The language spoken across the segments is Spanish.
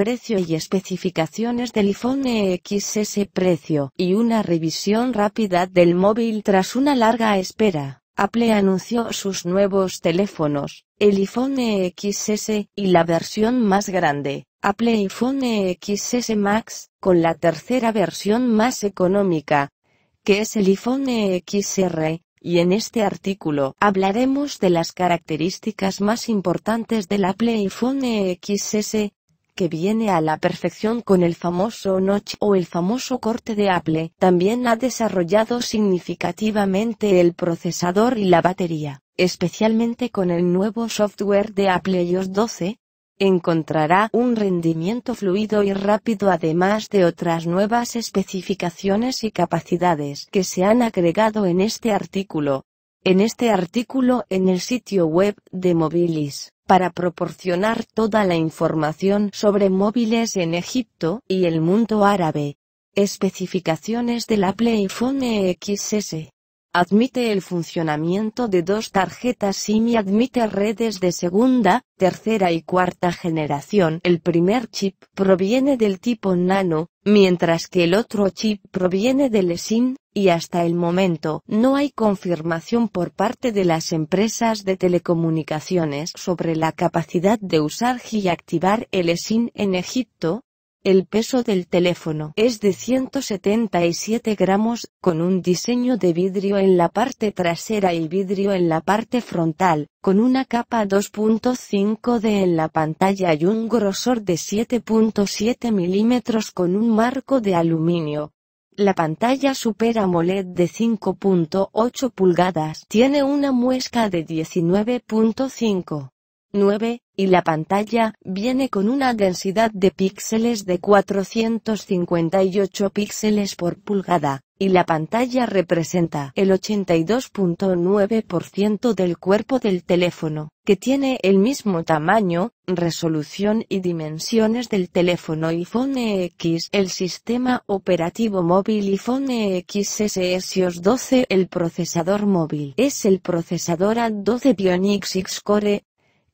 precio y especificaciones del iPhone XS precio y una revisión rápida del móvil tras una larga espera. Apple anunció sus nuevos teléfonos, el iPhone XS y la versión más grande, Apple iPhone XS Max, con la tercera versión más económica, que es el iPhone XR, y en este artículo hablaremos de las características más importantes del Apple iPhone XS, que viene a la perfección con el famoso notch o el famoso corte de Apple, también ha desarrollado significativamente el procesador y la batería, especialmente con el nuevo software de Apple iOS 12, encontrará un rendimiento fluido y rápido además de otras nuevas especificaciones y capacidades que se han agregado en este artículo. En este artículo en el sitio web de Mobilis para proporcionar toda la información sobre móviles en Egipto y el mundo árabe. Especificaciones de la iPhone XS admite el funcionamiento de dos tarjetas SIM y admite redes de segunda, tercera y cuarta generación. El primer chip proviene del tipo nano, mientras que el otro chip proviene del SIM, y hasta el momento no hay confirmación por parte de las empresas de telecomunicaciones sobre la capacidad de usar y activar el SIM en Egipto, el peso del teléfono es de 177 gramos, con un diseño de vidrio en la parte trasera y vidrio en la parte frontal, con una capa 2.5D en la pantalla y un grosor de 7.7 milímetros con un marco de aluminio. La pantalla Super AMOLED de 5.8 pulgadas tiene una muesca de 19.5. 9, y la pantalla, viene con una densidad de píxeles de 458 píxeles por pulgada, y la pantalla representa el 82.9% del cuerpo del teléfono, que tiene el mismo tamaño, resolución y dimensiones del teléfono iPhone X. El sistema operativo móvil iPhone XS 12 El procesador móvil es el procesador A12 Bionic X Core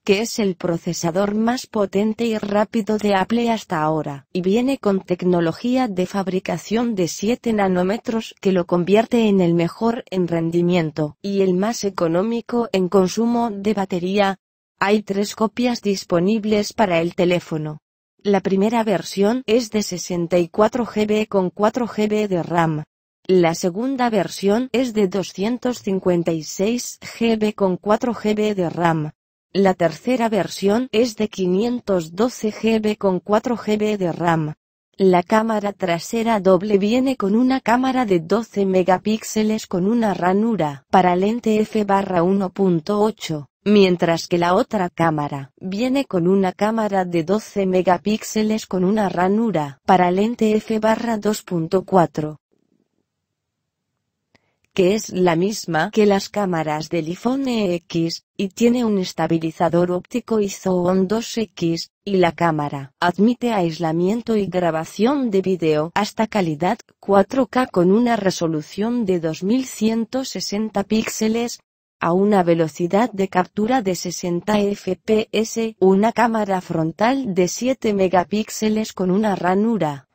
que es el procesador más potente y rápido de Apple hasta ahora, y viene con tecnología de fabricación de 7 nanómetros que lo convierte en el mejor en rendimiento y el más económico en consumo de batería. Hay tres copias disponibles para el teléfono. La primera versión es de 64 GB con 4 GB de RAM. La segunda versión es de 256 GB con 4 GB de RAM. La tercera versión es de 512 GB con 4 GB de RAM. La cámara trasera doble viene con una cámara de 12 megapíxeles con una ranura para lente f/1.8, barra mientras que la otra cámara viene con una cámara de 12 megapíxeles con una ranura para lente f/2.4. barra que es la misma que las cámaras del iPhone X, y tiene un estabilizador óptico zoom 2X, y la cámara admite aislamiento y grabación de video hasta calidad 4K con una resolución de 2160 píxeles, a una velocidad de captura de 60 fps, una cámara frontal de 7 megapíxeles con una ranura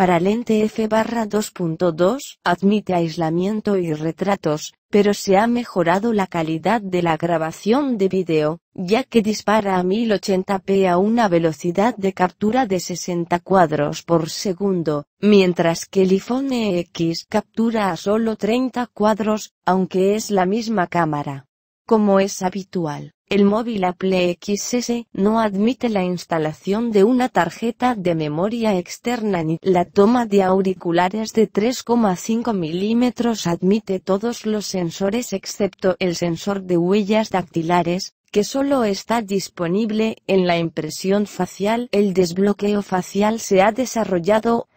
para lente f barra 2.2 admite aislamiento y retratos, pero se ha mejorado la calidad de la grabación de vídeo, ya que dispara a 1080p a una velocidad de captura de 60 cuadros por segundo, mientras que el iPhone X captura a solo 30 cuadros, aunque es la misma cámara. Como es habitual el móvil Apple XS no admite la instalación de una tarjeta de memoria externa ni la toma de auriculares de 3,5 milímetros. Admite todos los sensores excepto el sensor de huellas dactilares, que solo está disponible en la impresión facial. El desbloqueo facial se ha desarrollado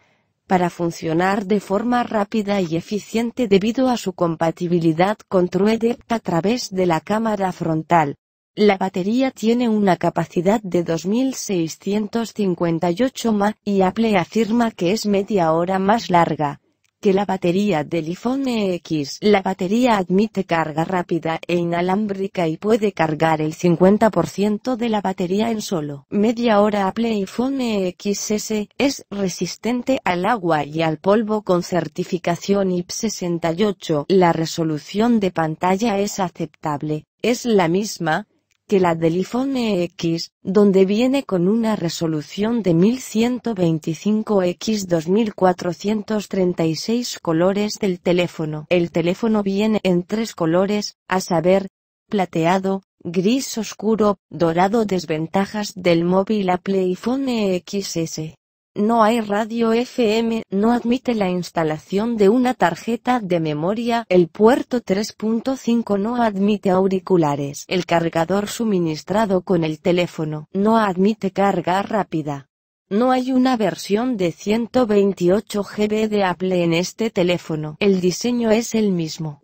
para funcionar de forma rápida y eficiente debido a su compatibilidad con TrueDepth a través de la cámara frontal. La batería tiene una capacidad de 2658 mAh y Apple afirma que es media hora más larga que la batería del iPhone X. La batería admite carga rápida e inalámbrica y puede cargar el 50% de la batería en solo media hora. Apple iPhone XS es resistente al agua y al polvo con certificación IP68. La resolución de pantalla es aceptable. Es la misma que la del iPhone X, donde viene con una resolución de 1125x 2436 colores del teléfono. El teléfono viene en tres colores, a saber, plateado, gris oscuro, dorado desventajas del móvil Apple iPhone XS. No hay radio FM, no admite la instalación de una tarjeta de memoria, el puerto 3.5 no admite auriculares, el cargador suministrado con el teléfono no admite carga rápida. No hay una versión de 128 GB de Apple en este teléfono, el diseño es el mismo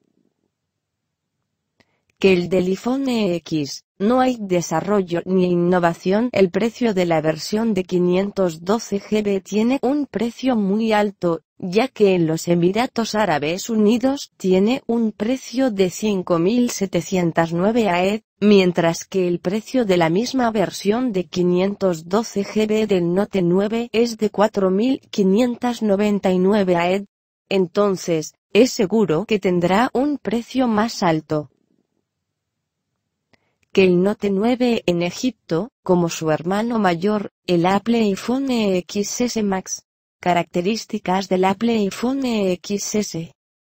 que el del iPhone X. No hay desarrollo ni innovación. El precio de la versión de 512 GB tiene un precio muy alto, ya que en los Emiratos Árabes Unidos tiene un precio de 5.709 AED, mientras que el precio de la misma versión de 512 GB del Note 9 es de 4.599 AED. Entonces, es seguro que tendrá un precio más alto que el Note 9 en Egipto, como su hermano mayor, el Apple iPhone XS Max. Características del Apple iPhone XS.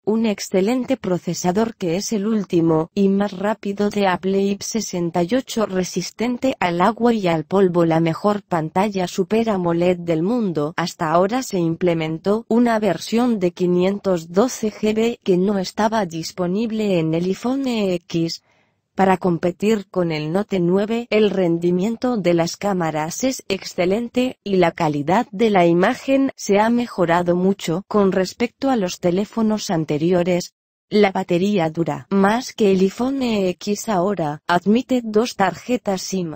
Un excelente procesador que es el último y más rápido de Apple ip 68 resistente al agua y al polvo. La mejor pantalla Super AMOLED del mundo. Hasta ahora se implementó una versión de 512 GB que no estaba disponible en el iPhone X para competir con el Note 9, el rendimiento de las cámaras es excelente y la calidad de la imagen se ha mejorado mucho con respecto a los teléfonos anteriores. La batería dura más que el iPhone X ahora, admite dos tarjetas SIM.